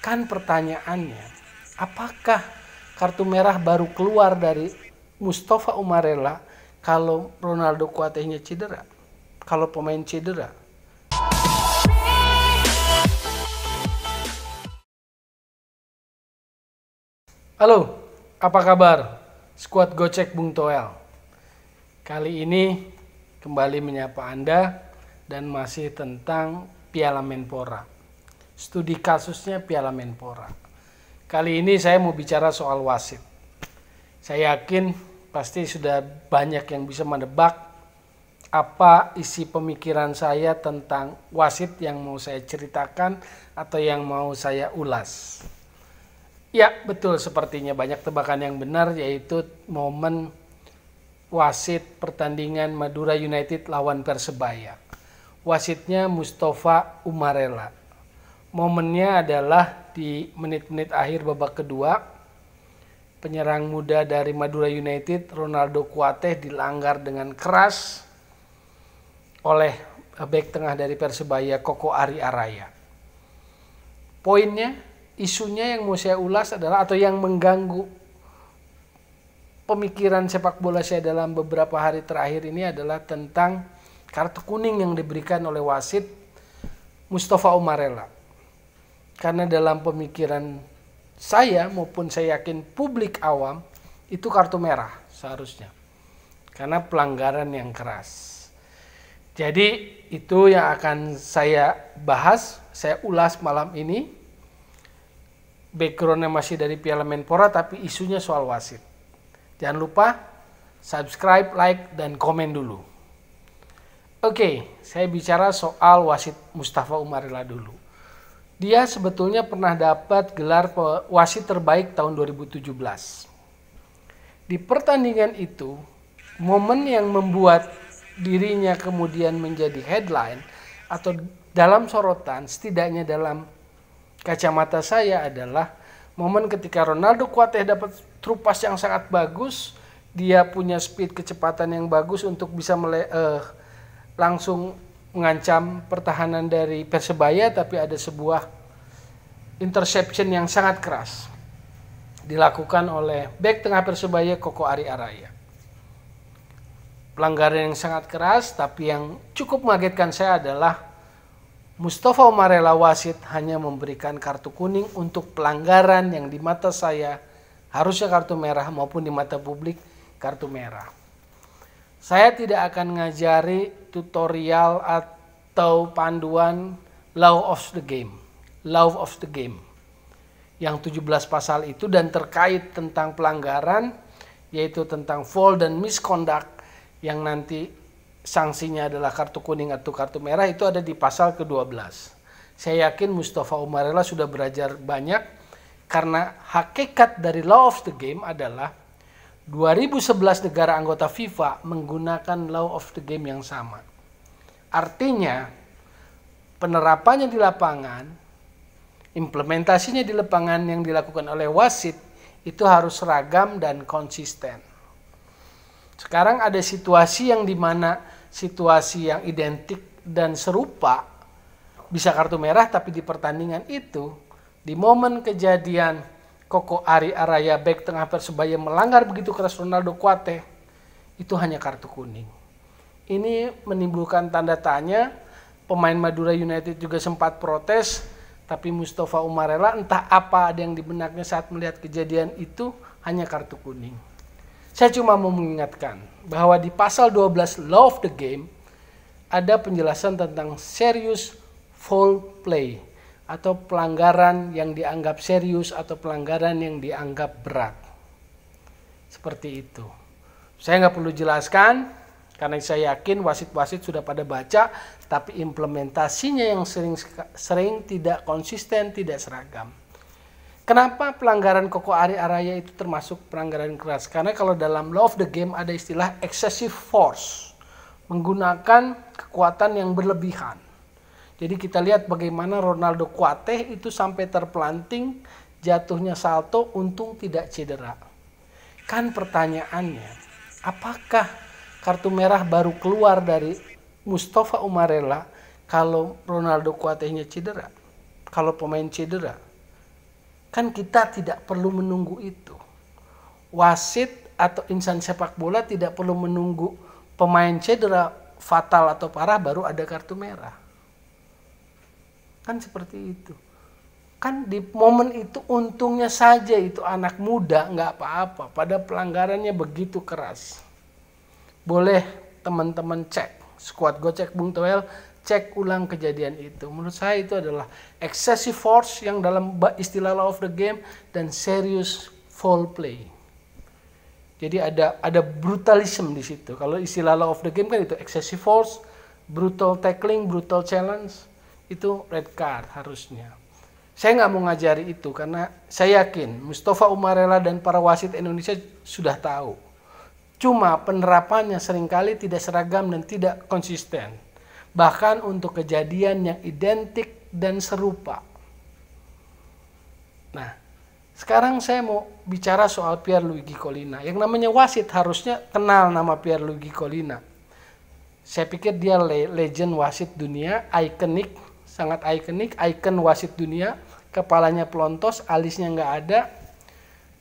Kan pertanyaannya, apakah kartu merah baru keluar dari Mustafa Umarela kalau Ronaldo kuatnya cedera? Kalau pemain cedera? Halo, apa kabar? Squad Gocek Bung Toel. Kali ini kembali menyapa Anda dan masih tentang Piala Menpora studi kasusnya Piala Menpora. Kali ini saya mau bicara soal wasit. Saya yakin pasti sudah banyak yang bisa menebak apa isi pemikiran saya tentang wasit yang mau saya ceritakan atau yang mau saya ulas. Ya, betul sepertinya banyak tebakan yang benar yaitu momen wasit pertandingan Madura United lawan Persebaya. Wasitnya Mustafa Umarela. Momennya adalah di menit-menit akhir babak kedua. Penyerang muda dari Madura United, Ronaldo Kuateh dilanggar dengan keras oleh back tengah dari Persebaya, Koko Ari Araya. Poinnya, isunya yang mau saya ulas adalah atau yang mengganggu pemikiran sepak bola saya dalam beberapa hari terakhir ini adalah tentang kartu kuning yang diberikan oleh wasit Mustafa Umarela. Karena dalam pemikiran saya maupun saya yakin publik awam itu kartu merah seharusnya. Karena pelanggaran yang keras. Jadi itu yang akan saya bahas, saya ulas malam ini. Backgroundnya masih dari Piala Menpora tapi isunya soal wasit. Jangan lupa subscribe, like, dan komen dulu. Oke, okay, saya bicara soal wasit Mustafa Umarila dulu. Dia sebetulnya pernah dapat gelar wasit terbaik tahun 2017. Di pertandingan itu, momen yang membuat dirinya kemudian menjadi headline atau dalam sorotan setidaknya dalam kacamata saya adalah momen ketika Ronaldo Kuateh dapat trupas yang sangat bagus, dia punya speed kecepatan yang bagus untuk bisa mele uh, langsung mengancam pertahanan dari Persebaya tapi ada sebuah interception yang sangat keras dilakukan oleh back tengah Persebaya Koko Ari Araya. Pelanggaran yang sangat keras tapi yang cukup mengagetkan saya adalah Mustafa Umarela Wasit hanya memberikan kartu kuning untuk pelanggaran yang di mata saya harusnya kartu merah maupun di mata publik kartu merah. Saya tidak akan ngajari tutorial atau panduan law of the game Law of the Game yang 17 pasal itu dan terkait tentang pelanggaran yaitu tentang foul dan misconduct yang nanti sanksinya adalah kartu kuning atau kartu merah itu ada di pasal ke-12. Saya yakin Mustafa Umarela sudah belajar banyak karena hakikat dari Law of the Game adalah 2011 negara anggota FIFA menggunakan Law of the Game yang sama. Artinya penerapannya di lapangan Implementasinya di lapangan yang dilakukan oleh wasit itu harus seragam dan konsisten. Sekarang ada situasi yang dimana situasi yang identik dan serupa bisa kartu merah tapi di pertandingan itu di momen kejadian Koko Ari Araya back tengah Persebaya melanggar begitu keras Ronaldo Kuate itu hanya kartu kuning. Ini menimbulkan tanda tanya pemain Madura United juga sempat protes tapi Mustafa Umarela entah apa ada yang di saat melihat kejadian itu hanya kartu kuning. Saya cuma mau mengingatkan bahwa di pasal 12 Law of the Game ada penjelasan tentang serius foul play atau pelanggaran yang dianggap serius atau pelanggaran yang dianggap berat. Seperti itu. Saya nggak perlu jelaskan, karena saya yakin wasit-wasit sudah pada baca, tapi implementasinya yang sering sering tidak konsisten, tidak seragam. Kenapa pelanggaran Koko Ari Araya itu termasuk pelanggaran keras? Karena kalau dalam law of the game ada istilah excessive force, menggunakan kekuatan yang berlebihan. Jadi kita lihat bagaimana Ronaldo Kuate itu sampai terpelanting, jatuhnya salto, untung tidak cedera. Kan pertanyaannya, apakah kartu merah baru keluar dari Mustafa Umarella kalau Ronaldo kuatnya cedera, kalau pemain cedera. Kan kita tidak perlu menunggu itu. Wasit atau insan sepak bola tidak perlu menunggu pemain cedera fatal atau parah baru ada kartu merah. Kan seperti itu. Kan di momen itu untungnya saja itu anak muda nggak apa-apa. Pada pelanggarannya begitu keras boleh teman-teman cek squad cek Bung Toel cek ulang kejadian itu. Menurut saya itu adalah excessive force yang dalam istilah law of the game dan serious foul play. Jadi ada ada brutalism di situ. Kalau istilah law of the game kan itu excessive force, brutal tackling, brutal challenge itu red card harusnya. Saya nggak mau ngajari itu karena saya yakin Mustafa Umarela dan para wasit Indonesia sudah tahu Cuma penerapannya seringkali tidak seragam dan tidak konsisten. Bahkan untuk kejadian yang identik dan serupa. Nah, sekarang saya mau bicara soal Luigi Colina. Yang namanya wasit harusnya kenal nama Luigi Colina. Saya pikir dia le legend wasit dunia, ikonik, sangat ikonik, ikon wasit dunia. Kepalanya pelontos, alisnya nggak ada.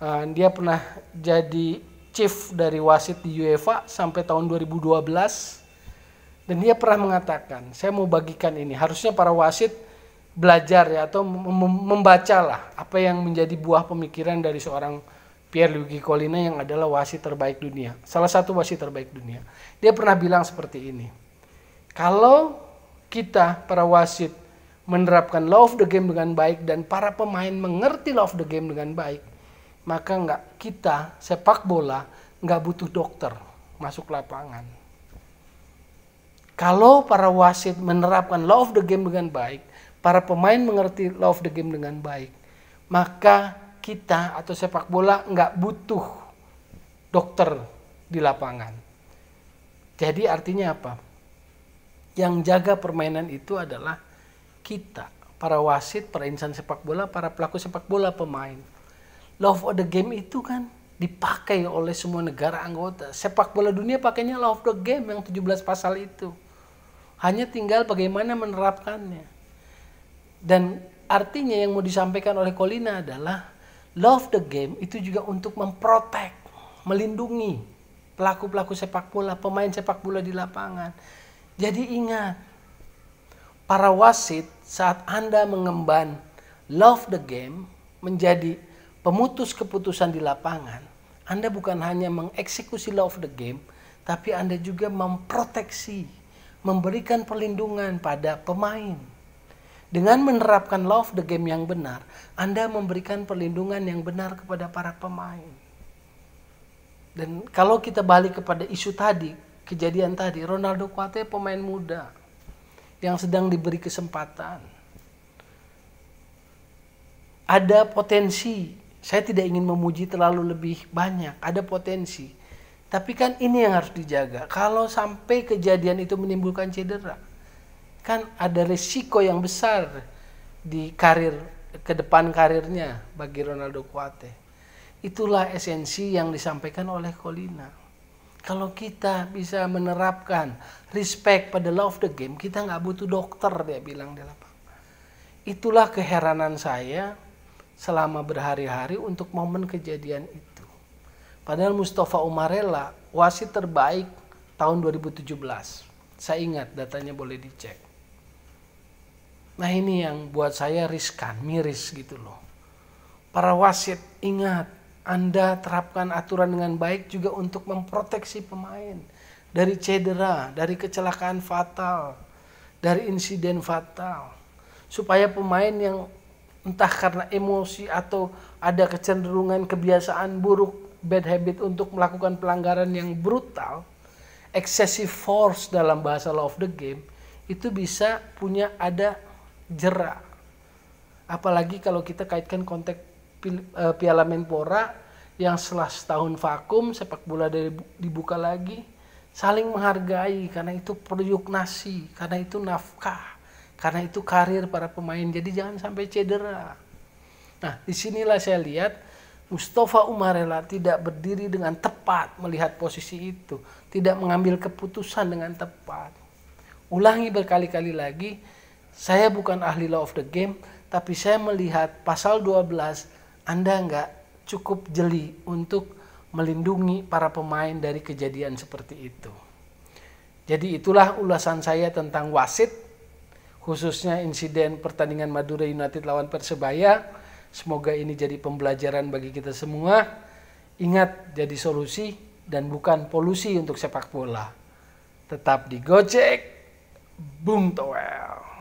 Uh, dia pernah jadi chief dari wasit di UEFA sampai tahun 2012 dan dia pernah mengatakan saya mau bagikan ini harusnya para wasit belajar ya atau membacalah apa yang menjadi buah pemikiran dari seorang Pierluigi Colina yang adalah wasit terbaik dunia salah satu wasit terbaik dunia dia pernah bilang seperti ini kalau kita para wasit menerapkan love the game dengan baik dan para pemain mengerti love the game dengan baik maka nggak kita sepak bola nggak butuh dokter masuk lapangan. Kalau para wasit menerapkan law of the game dengan baik, para pemain mengerti law of the game dengan baik, maka kita atau sepak bola nggak butuh dokter di lapangan. Jadi artinya apa? Yang jaga permainan itu adalah kita, para wasit, para insan sepak bola, para pelaku sepak bola, pemain love of the game itu kan dipakai oleh semua negara anggota. Sepak bola dunia pakainya love of the game yang 17 pasal itu. Hanya tinggal bagaimana menerapkannya. Dan artinya yang mau disampaikan oleh Kolina adalah love the game itu juga untuk memprotek, melindungi pelaku-pelaku sepak bola, pemain sepak bola di lapangan. Jadi ingat, para wasit saat Anda mengemban love the game menjadi pemutus keputusan di lapangan, Anda bukan hanya mengeksekusi law of the game, tapi Anda juga memproteksi, memberikan perlindungan pada pemain. Dengan menerapkan law of the game yang benar, Anda memberikan perlindungan yang benar kepada para pemain. Dan kalau kita balik kepada isu tadi, kejadian tadi, Ronaldo Kuate pemain muda yang sedang diberi kesempatan. Ada potensi saya tidak ingin memuji terlalu lebih banyak, ada potensi. Tapi kan ini yang harus dijaga. Kalau sampai kejadian itu menimbulkan cedera, kan ada resiko yang besar di karir ke depan karirnya bagi Ronaldo Kuate. Itulah esensi yang disampaikan oleh Colina. Kalau kita bisa menerapkan respect pada love the game, kita nggak butuh dokter dia bilang di lapangan. Itulah keheranan saya selama berhari-hari untuk momen kejadian itu. Padahal Mustafa Umarella wasit terbaik tahun 2017. Saya ingat datanya boleh dicek. Nah ini yang buat saya riskan, miris gitu loh. Para wasit ingat, Anda terapkan aturan dengan baik juga untuk memproteksi pemain. Dari cedera, dari kecelakaan fatal, dari insiden fatal. Supaya pemain yang entah karena emosi atau ada kecenderungan kebiasaan buruk bad habit untuk melakukan pelanggaran yang brutal excessive force dalam bahasa law of the game itu bisa punya ada jera apalagi kalau kita kaitkan konteks eh, Piala Menpora yang setelah setahun vakum sepak bola dari dibuka lagi saling menghargai karena itu periuk nasi karena itu nafkah karena itu karir para pemain. Jadi jangan sampai cedera. Nah, disinilah saya lihat Mustafa Umarela tidak berdiri dengan tepat melihat posisi itu. Tidak mengambil keputusan dengan tepat. Ulangi berkali-kali lagi, saya bukan ahli law of the game, tapi saya melihat pasal 12, Anda nggak cukup jeli untuk melindungi para pemain dari kejadian seperti itu. Jadi itulah ulasan saya tentang wasit khususnya insiden pertandingan Madura United lawan Persebaya. Semoga ini jadi pembelajaran bagi kita semua. Ingat jadi solusi dan bukan polusi untuk sepak bola. Tetap digocek Bung Toel.